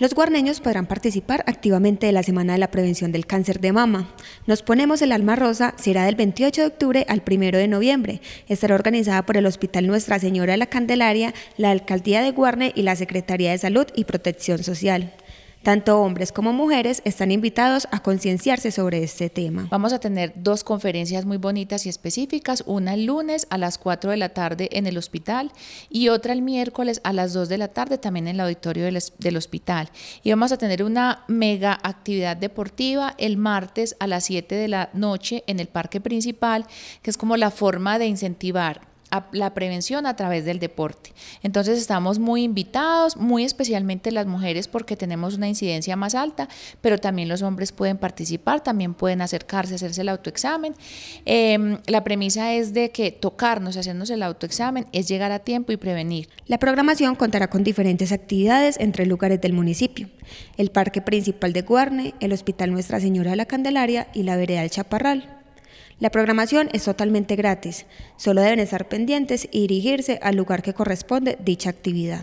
Los guarneños podrán participar activamente de la Semana de la Prevención del Cáncer de Mama. Nos ponemos el alma rosa será del 28 de octubre al 1 de noviembre. Estará organizada por el Hospital Nuestra Señora de la Candelaria, la Alcaldía de Guarne y la Secretaría de Salud y Protección Social. Tanto hombres como mujeres están invitados a concienciarse sobre este tema. Vamos a tener dos conferencias muy bonitas y específicas, una el lunes a las 4 de la tarde en el hospital y otra el miércoles a las 2 de la tarde también en el auditorio del, hospital. Y vamos a tener una mega actividad deportiva el martes a las 7 de la noche en el parque principal, que es como la forma de incentivar la prevención a través del deporte. Entonces estamos muy invitados, muy especialmente las mujeres porque tenemos una incidencia más alta, pero también los hombres pueden participar, también pueden acercarse, hacerse el autoexamen. Em, la premisa es de que tocarnos, hacernos el autoexamen es llegar a tiempo y prevenir. La programación contará con diferentes actividades entre lugares del municipio, el Parque Principal de Guarne, el Hospital Nuestra Señora de la Candelaria y la Vereda del Chaparral. La programación es totalmente gratis, solo deben estar pendientes y dirigirse al lugar que corresponde dicha actividad.